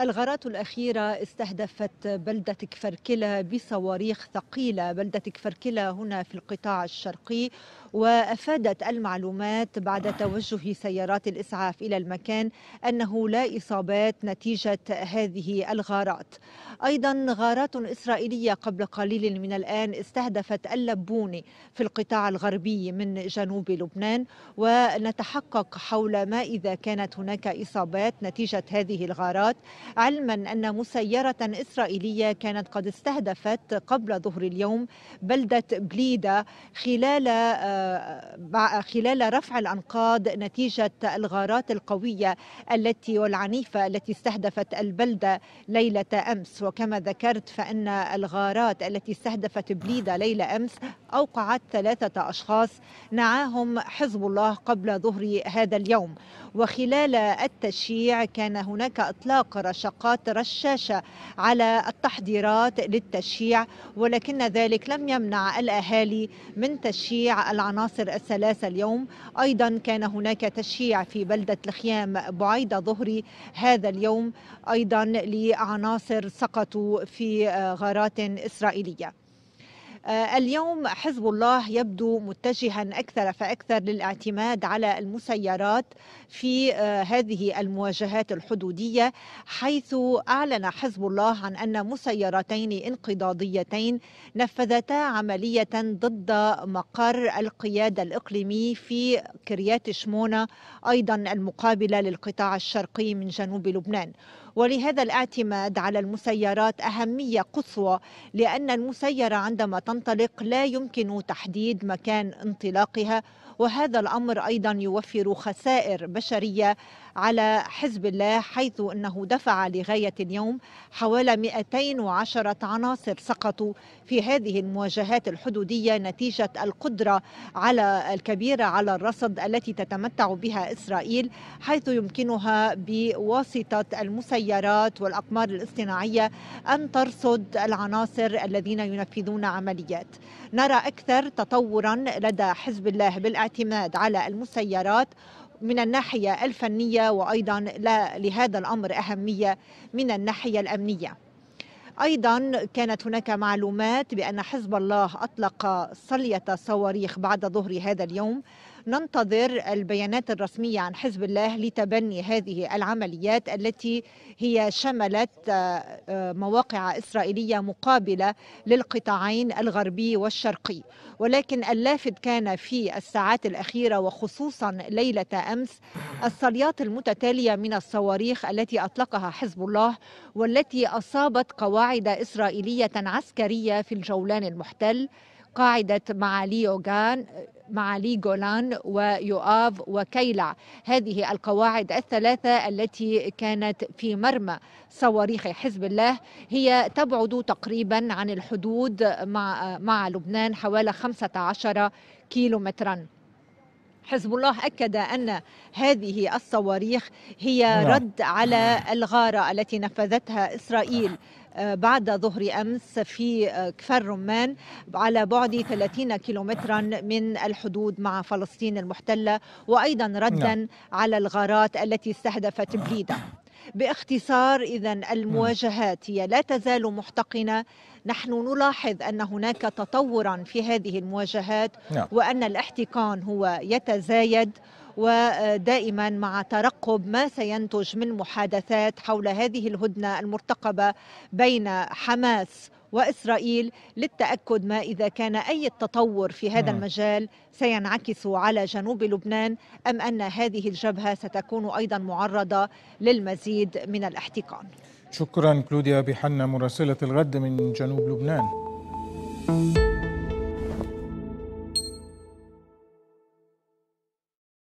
الغارات الأخيرة استهدفت بلدة كفركلة بصواريخ ثقيلة بلدة كفركلة هنا في القطاع الشرقي وأفادت المعلومات بعد توجه سيارات الإسعاف إلى المكان أنه لا إصابات نتيجة هذه الغارات أيضا غارات إسرائيلية قبل قليل من الآن استهدفت اللبوني في القطاع الغربي من جنوب لبنان ونتحقق حول ما إذا كانت هناك إصابات نتيجة هذه الغارات علما أن مسيرة إسرائيلية كانت قد استهدفت قبل ظهر اليوم بلدة بليدة خلال آه، خلال رفع الأنقاض نتيجة الغارات القوية التي والعنيفة التي استهدفت البلدة ليلة أمس وكما ذكرت فإن الغارات التي استهدفت بليدة ليلة أمس أوقعت ثلاثة أشخاص نعاهم حزب الله قبل ظهر هذا اليوم وخلال التشييع كان هناك إطلاق رشقات رشاشة على التحضيرات للتشييع ولكن ذلك لم يمنع الأهالي من تشييع العناصر العناصر الثلاثة اليوم أيضا كان هناك تشييع في بلدة الخيام بعيدة ظهري هذا اليوم أيضا لعناصر سقطوا في آه، غارات إسرائيلية آه، اليوم حزب الله يبدو متجها أكثر فأكثر للاعتماد على المسيرات في آه، هذه المواجهات الحدودية حيث أعلن حزب الله عن أن مسيرتين انقضاضيتين نفذتا عملية ضد مقر القيادة الإقليمي في كريات شمونة أيضا المقابلة للقطاع الشرقي من جنوب لبنان ولهذا الاعتماد على المسيرات أهمية قصوى لأن المسيرة عندما تنطلق لا يمكن تحديد مكان انطلاقها وهذا الأمر أيضا يوفر خسائر بشرية على حزب الله حيث أنه دفع لغاية اليوم حوالي 210 عناصر سقطوا في هذه المواجهات الحدودية نتيجة القدرة على الكبيرة على الرصد التي تتمتع بها إسرائيل حيث يمكنها بواسطة المسيرة المسيرات والأقمار الاصطناعية أن ترصد العناصر الذين ينفذون عمليات نرى أكثر تطورا لدى حزب الله بالاعتماد على المسيرات من الناحية الفنية وأيضا لهذا الأمر أهمية من الناحية الأمنية ايضا كانت هناك معلومات بان حزب الله اطلق صليه صواريخ بعد ظهر هذا اليوم ننتظر البيانات الرسمية عن حزب الله لتبني هذه العمليات التي هي شملت آه، آه، مواقع إسرائيلية مقابلة للقطاعين الغربي والشرقي ولكن اللافت كان في الساعات الأخيرة وخصوصا ليلة أمس الصليات المتتالية من الصواريخ التي أطلقها حزب الله والتي أصابت قواعد إسرائيلية عسكرية في الجولان المحتل قاعدة معالي أوغان لي جولان ويؤاف وكيلع هذه القواعد الثلاثة التي كانت في مرمى صواريخ حزب الله هي تبعد تقريبا عن الحدود مع, مع لبنان حوالي 15 كيلومترا حزب الله أكد أن هذه الصواريخ هي نعم. رد على الغارة التي نفذتها إسرائيل آه، بعد ظهر أمس في آه، كفر رمان على بعد 30 كيلومترا من الحدود مع فلسطين المحتلة وأيضا ردا نعم. على الغارات التي استهدفت بليدة باختصار إذا المواجهات هي لا تزال محتقنة نحن نلاحظ أن هناك تطورا في هذه المواجهات نعم. وأن الاحتقان هو يتزايد ودائما مع ترقب ما سينتج من محادثات حول هذه الهدنه المرتقبه بين حماس واسرائيل للتاكد ما اذا كان اي تطور في هذا نعم. المجال سينعكس على جنوب لبنان ام ان هذه الجبهه ستكون ايضا معرضه للمزيد من الاحتقان. شكرا كلوديا بحنا مراسله الغد من جنوب لبنان.